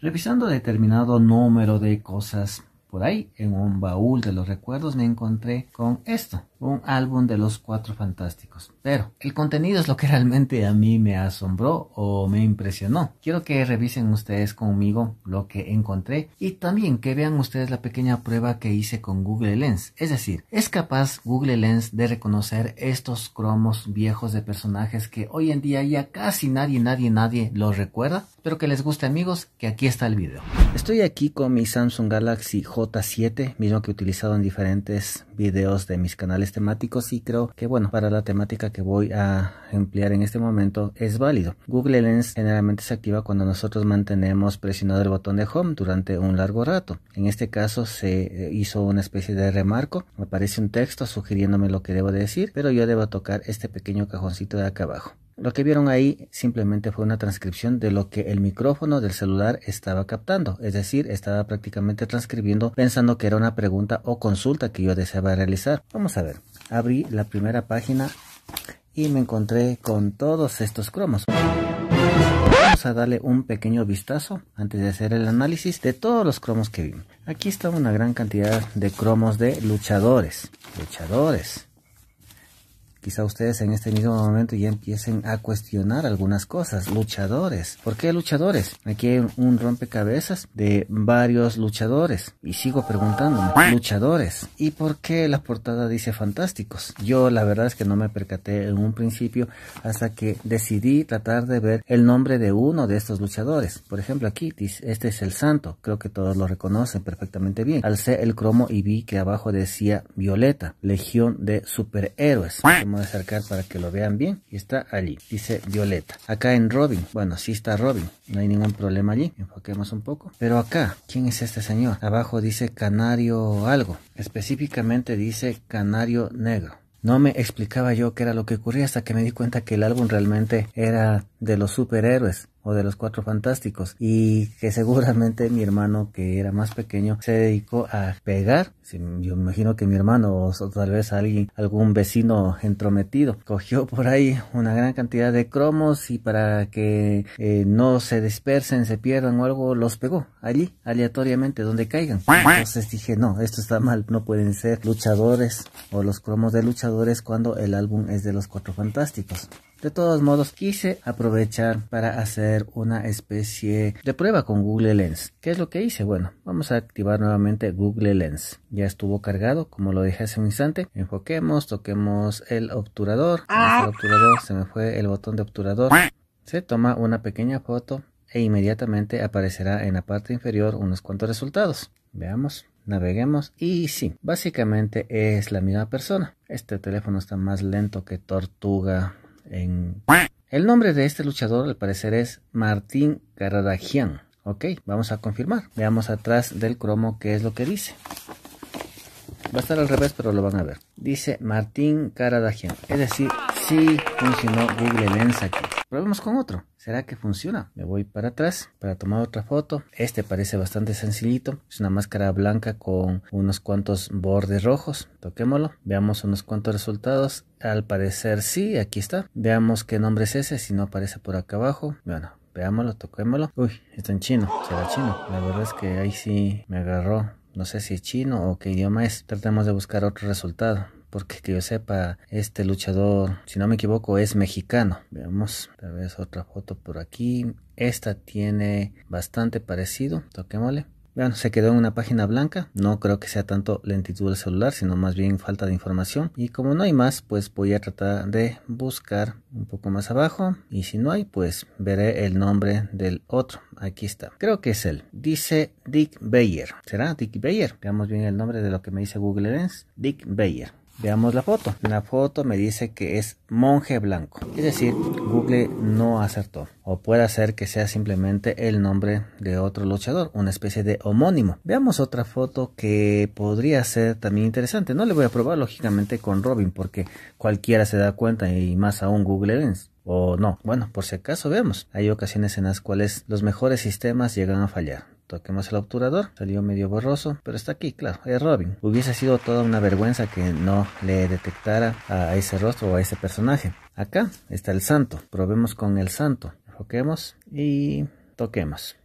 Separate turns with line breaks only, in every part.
revisando determinado número de cosas por ahí, en un baúl de los recuerdos me encontré con esto, un álbum de los cuatro fantásticos. Pero el contenido es lo que realmente a mí me asombró o me impresionó. Quiero que revisen ustedes conmigo lo que encontré y también que vean ustedes la pequeña prueba que hice con Google Lens. Es decir, es capaz Google Lens de reconocer estos cromos viejos de personajes que hoy en día ya casi nadie, nadie, nadie los recuerda. Espero que les guste amigos, que aquí está el video. Estoy aquí con mi Samsung Galaxy J7, mismo que he utilizado en diferentes videos de mis canales temáticos y creo que bueno, para la temática que voy a emplear en este momento es válido. Google Lens generalmente se activa cuando nosotros mantenemos presionado el botón de Home durante un largo rato. En este caso se eh, hizo una especie de remarco, me aparece un texto sugiriéndome lo que debo decir, pero yo debo tocar este pequeño cajoncito de acá abajo. Lo que vieron ahí simplemente fue una transcripción de lo que el micrófono del celular estaba captando, es decir, estaba prácticamente transcribiendo pensando que era una pregunta o consulta que yo deseaba realizar. Vamos a ver, abrí la primera página y me encontré con todos estos cromos. Vamos a darle un pequeño vistazo antes de hacer el análisis de todos los cromos que vimos. Aquí está una gran cantidad de cromos de luchadores. Luchadores, Quizá ustedes en este mismo momento ya empiecen a cuestionar algunas cosas. Luchadores. ¿Por qué luchadores? Aquí hay un rompecabezas de varios luchadores. Y sigo preguntándome. Luchadores. ¿Y por qué la portada dice fantásticos? Yo la verdad es que no me percaté en un principio hasta que decidí tratar de ver el nombre de uno de estos luchadores. Por ejemplo aquí dice, este es el santo. Creo que todos lo reconocen perfectamente bien. Alcé el cromo y vi que abajo decía violeta. Legión de superhéroes Vamos a acercar para que lo vean bien. Y está allí. Dice Violeta. Acá en Robin. Bueno, sí está Robin. No hay ningún problema allí. Enfoquemos un poco. Pero acá, ¿quién es este señor? Abajo dice canario algo. Específicamente dice canario negro. No me explicaba yo qué era lo que ocurría hasta que me di cuenta que el álbum realmente era de los superhéroes o de los cuatro fantásticos y que seguramente mi hermano que era más pequeño se dedicó a pegar yo imagino que mi hermano o, tal vez alguien algún vecino entrometido cogió por ahí una gran cantidad de cromos y para que eh, no se dispersen se pierdan o algo los pegó allí aleatoriamente donde caigan entonces dije no esto está mal no pueden ser luchadores o los cromos de luchadores cuando el álbum es de los cuatro fantásticos de todos modos, quise aprovechar para hacer una especie de prueba con Google Lens. ¿Qué es lo que hice? Bueno, vamos a activar nuevamente Google Lens. Ya estuvo cargado, como lo dije hace un instante. Enfoquemos, toquemos el obturador. El ah. se me fue el botón de obturador. Se toma una pequeña foto e inmediatamente aparecerá en la parte inferior unos cuantos resultados. Veamos, naveguemos y sí, básicamente es la misma persona. Este teléfono está más lento que tortuga el nombre de este luchador al parecer es Martín Caradagian. Ok, vamos a confirmar. Veamos atrás del cromo qué es lo que dice. Va a estar al revés, pero lo van a ver. Dice Martín Caradagian. Es decir, sí funcionó Google Lens aquí. Probemos con otro. ¿Será que funciona? Me voy para atrás para tomar otra foto. Este parece bastante sencillito. Es una máscara blanca con unos cuantos bordes rojos. Toquémoslo. Veamos unos cuantos resultados. Al parecer sí, aquí está. Veamos qué nombre es ese, si no aparece por acá abajo. Bueno, veámoslo, toquémoslo. Uy, está en chino. Será chino. La verdad es que ahí sí me agarró. No sé si es chino o qué idioma es. Tratemos de buscar otro resultado porque que yo sepa, este luchador, si no me equivoco, es mexicano. Veamos, tal vez otra foto por aquí. Esta tiene bastante parecido, toquémosle. Vean, se quedó en una página blanca, no creo que sea tanto lentitud del celular, sino más bien falta de información. Y como no hay más, pues voy a tratar de buscar un poco más abajo. Y si no hay, pues veré el nombre del otro. Aquí está. Creo que es él. Dice Dick Bayer. ¿Será Dick Bayer? Veamos bien el nombre de lo que me dice Google Lens. Dick Bayer. Veamos la foto. la foto me dice que es monje blanco. Es decir, Google no acertó. O puede ser que sea simplemente el nombre de otro luchador, una especie de homónimo. Veamos otra foto que podría ser también interesante. No le voy a probar lógicamente con Robin porque cualquiera se da cuenta y más aún Google Lens o no. Bueno, por si acaso vemos. Hay ocasiones en las cuales los mejores sistemas llegan a fallar. Toquemos el obturador. Salió medio borroso, pero está aquí, claro, es Robin. Hubiese sido toda una vergüenza que no le detectara a ese rostro o a ese personaje. Acá está el santo. Probemos con el santo. Enfoquemos y toquemos.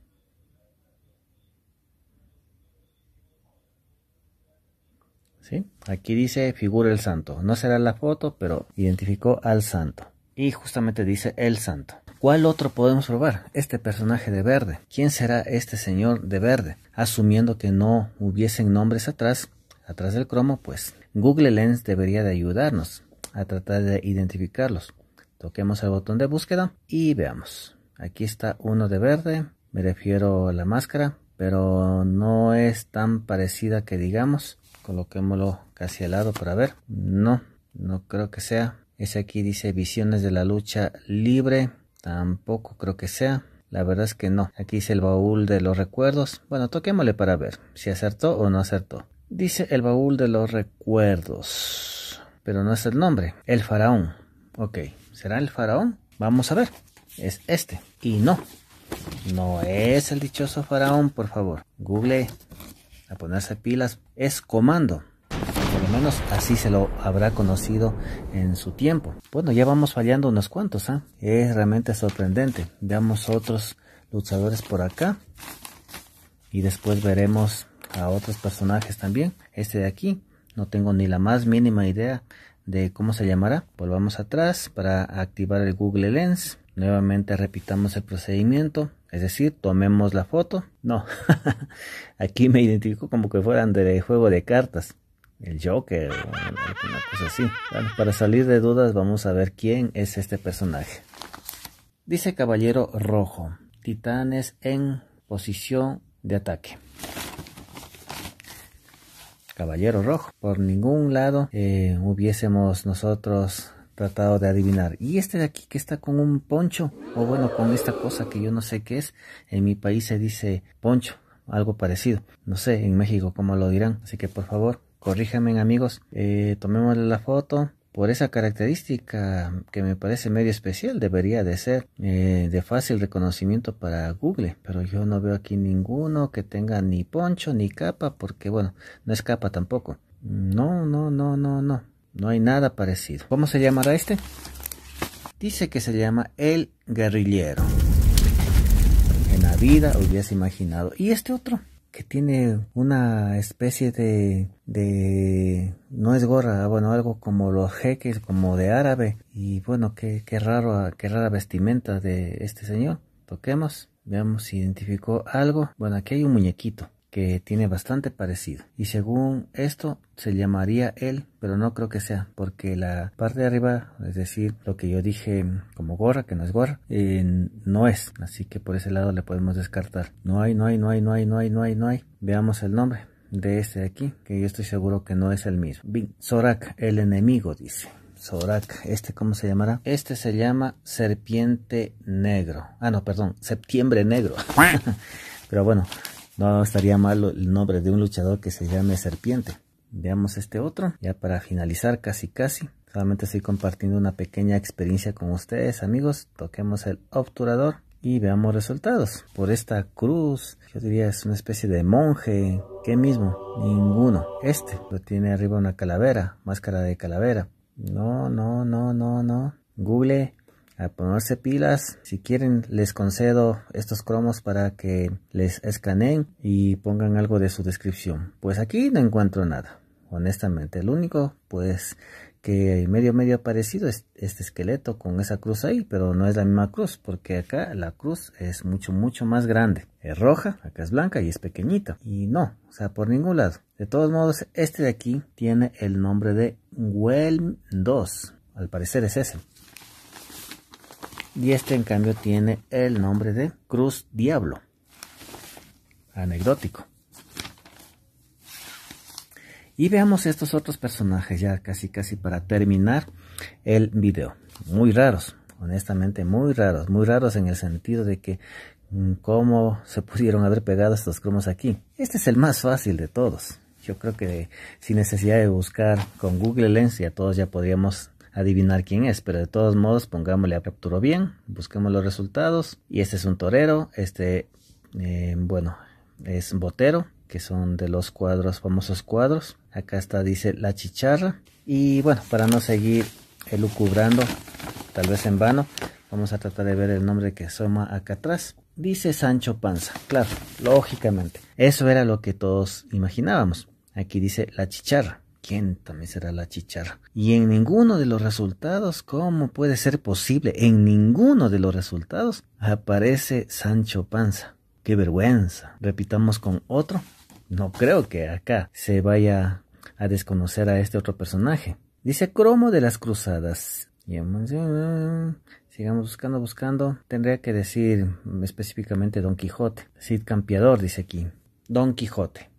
Aquí dice figura el santo. No será la foto, pero identificó al santo. Y justamente dice el santo. ¿Cuál otro podemos probar? Este personaje de verde. ¿Quién será este señor de verde? Asumiendo que no hubiesen nombres atrás, atrás del cromo, pues Google Lens debería de ayudarnos a tratar de identificarlos. Toquemos el botón de búsqueda y veamos. Aquí está uno de verde, me refiero a la máscara, pero no es tan parecida que digamos. Coloquémoslo casi al lado para ver. No, no creo que sea. Es aquí dice visiones de la lucha libre. Tampoco creo que sea. La verdad es que no. Aquí dice el baúl de los recuerdos. Bueno, toquémosle para ver si acertó o no acertó. Dice el baúl de los recuerdos. Pero no es el nombre. El faraón. Ok. ¿Será el faraón? Vamos a ver. Es este. Y no. No es el dichoso faraón, por favor. Google. A ponerse pilas. Es comando menos así se lo habrá conocido en su tiempo. Bueno, ya vamos fallando unos cuantos, ¿ah? Es realmente sorprendente. Veamos otros luchadores por acá. Y después veremos a otros personajes también. Este de aquí, no tengo ni la más mínima idea de cómo se llamará. Volvamos atrás para activar el Google Lens. Nuevamente repitamos el procedimiento, es decir, tomemos la foto. No, aquí me identificó como que fueran de juego de cartas el Joker o alguna cosa así. Bueno, para salir de dudas vamos a ver quién es este personaje. Dice Caballero Rojo, titanes en posición de ataque. Caballero Rojo, por ningún lado eh, hubiésemos nosotros tratado de adivinar. Y este de aquí que está con un poncho, o bueno, con esta cosa que yo no sé qué es, en mi país se dice poncho, algo parecido. No sé, en México cómo lo dirán. Así que por favor, corríjanme amigos, eh, tomemos la foto. Por esa característica que me parece medio especial, debería de ser eh, de fácil reconocimiento para Google. Pero yo no veo aquí ninguno que tenga ni poncho ni capa, porque bueno, no es capa tampoco. No, no, no, no, no. No hay nada parecido. ¿Cómo se llamará este? Dice que se llama El Guerrillero. En la vida hubiese imaginado. ¿Y este otro? que tiene una especie de, de no es gorra, ah, bueno, algo como los jeques, como de árabe. Y bueno, qué, ah, qué rara vestimenta de este señor. Toquemos, veamos si identificó algo. Bueno, aquí hay un muñequito que tiene bastante parecido. Y según esto se llamaría él, pero no creo que sea, porque la parte de arriba, es decir, lo que yo dije como gorra, que no es gorra, eh, no es. Así que por ese lado le podemos descartar. No hay, no hay, no hay, no hay, no hay, no hay, no hay. Veamos el nombre de este de aquí, que yo estoy seguro que no es el mismo. Bin Sorak, el enemigo, dice. Sorak... ¿este cómo se llamará? Este se llama Serpiente Negro. Ah, no, perdón, Septiembre Negro. Pero bueno, no estaría mal el nombre de un luchador que se llame Serpiente. Veamos este otro. Ya para finalizar casi casi. Solamente estoy compartiendo una pequeña experiencia con ustedes amigos. Toquemos el obturador y veamos resultados. Por esta cruz, yo diría es una especie de monje. ¿Qué mismo? Ninguno. Este lo tiene arriba una calavera, máscara de calavera. No, no, no, no, no. Google a ponerse pilas. Si quieren, les concedo estos cromos para que les escaneen y pongan algo de su descripción. Pues aquí no encuentro nada, honestamente. El único, pues, que medio medio parecido es este esqueleto con esa cruz ahí, pero no es la misma cruz, porque acá la cruz es mucho, mucho más grande. Es roja, acá es blanca y es pequeñita. Y no, o sea, por ningún lado. De todos modos, este de aquí tiene el nombre de welm 2. Al parecer es ese. Y este en cambio tiene el nombre de Cruz Diablo. Anecdótico. Y veamos estos otros personajes ya casi casi para terminar el video. Muy raros, honestamente muy raros, muy raros en el sentido de que mm, cómo se pudieron haber pegado estos cromos aquí. Este es el más fácil de todos. Yo creo que sin necesidad de buscar con Google Lens ya todos ya podríamos adivinar quién es, pero de todos modos pongámosle a captura bien, busquemos los resultados. Y este es un torero, este, eh, bueno, es botero, que son de los cuadros, famosos cuadros. Acá está, dice la chicharra. Y bueno, para no seguir elucubrando, tal vez en vano, vamos a tratar de ver el nombre que asoma acá atrás. Dice Sancho Panza, claro, lógicamente. Eso era lo que todos imaginábamos. Aquí dice la chicharra también será la chicharra. Y en ninguno de los resultados, ¿cómo puede ser posible? En ninguno de los resultados aparece Sancho Panza. ¡Qué vergüenza! Repitamos con otro. No creo que acá se vaya a desconocer a este otro personaje. Dice Cromo de las Cruzadas. Eh, sigamos buscando, buscando. Tendría que decir específicamente Don Quijote. Cid Campeador dice aquí. Don Quijote.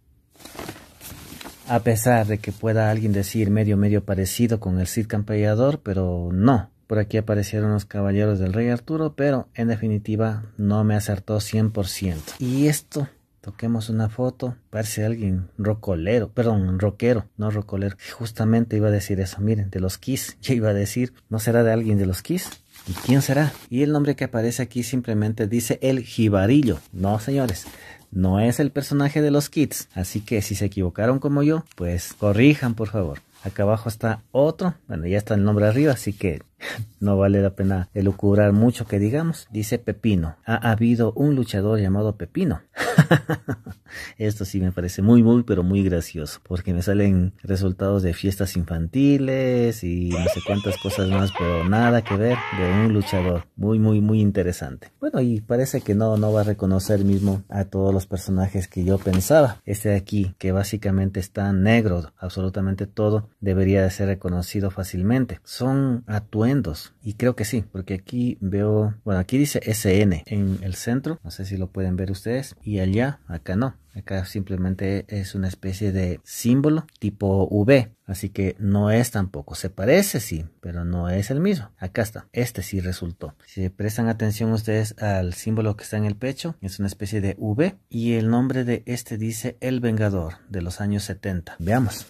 A pesar de que pueda alguien decir medio medio parecido con el Cid Campeador, pero no. Por aquí aparecieron los caballeros del rey Arturo, pero en definitiva no me acertó 100%. Y esto, toquemos una foto, parece alguien rocolero, perdón, rockero, no rocolero. Justamente iba a decir eso, miren, de los Kiss. Ya iba a decir, ¿no será de alguien de los Kiss? ¿Y quién será? Y el nombre que aparece aquí simplemente dice el jibarillo. No, señores, no es el personaje de los Kids. Así que si se equivocaron como yo, pues corrijan por favor. Acá abajo está otro. Bueno, ya está el nombre arriba, así que no vale la pena elucubrar mucho que digamos. Dice Pepino. Ha habido un luchador llamado Pepino. Esto sí me parece muy, muy, pero muy gracioso, porque me salen resultados de fiestas infantiles y no sé cuántas cosas más, pero nada que ver de un luchador. Muy, muy, muy interesante. Bueno, y parece que no, no va a reconocer mismo a todos los personajes que yo pensaba. Este de aquí, que básicamente está negro, absolutamente todo, debería de ser reconocido fácilmente. Son atuendos, y creo que sí, porque aquí veo, bueno, aquí dice SN en el centro, no sé si lo pueden ver ustedes, y allí acá no. Acá simplemente es una especie de símbolo tipo V. Así que no es tampoco. Se parece, sí, pero no es el mismo. Acá está. Este sí resultó. Si prestan atención ustedes al símbolo que está en el pecho, es una especie de V. Y el nombre de este dice El Vengador de los años 70. Veamos.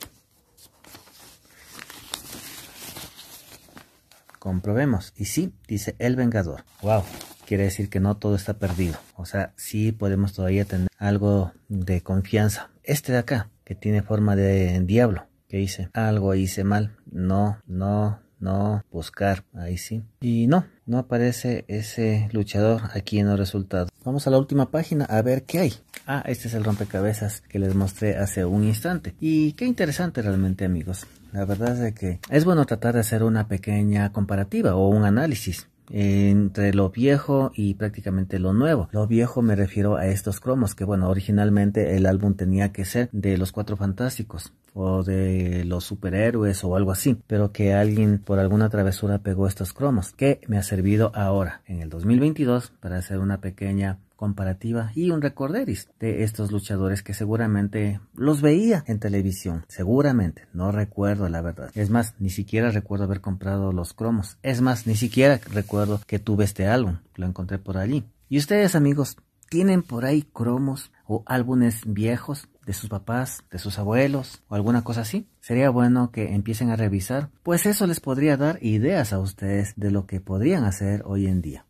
Comprobemos. Y sí, dice El Vengador. ¡Wow! quiere decir que no todo está perdido. O sea, sí podemos todavía tener algo de confianza. Este de acá, que tiene forma de diablo, que dice, algo hice mal, no, no, no, buscar, ahí sí. Y no, no aparece ese luchador aquí en los resultados. Vamos a la última página a ver qué hay. Ah, este es el rompecabezas que les mostré hace un instante. Y qué interesante realmente amigos. La verdad es que es bueno tratar de hacer una pequeña comparativa o un análisis entre lo viejo y prácticamente lo nuevo. Lo viejo me refiero a estos cromos que bueno, originalmente el álbum tenía que ser de los cuatro fantásticos o de los superhéroes o algo así, pero que alguien por alguna travesura pegó estos cromos que me ha servido ahora en el 2022 para hacer una pequeña comparativa y un recorderis de estos luchadores que seguramente los veía en televisión. Seguramente, no recuerdo la verdad. Es más, ni siquiera recuerdo haber comprado los cromos. Es más, ni siquiera recuerdo que tuve este álbum. Lo encontré por allí. Y ustedes, amigos, ¿tienen por ahí cromos o álbumes viejos de sus papás, de sus abuelos o alguna cosa así. Sería bueno que empiecen a revisar, pues eso les podría dar ideas a ustedes de lo que podrían hacer hoy en día.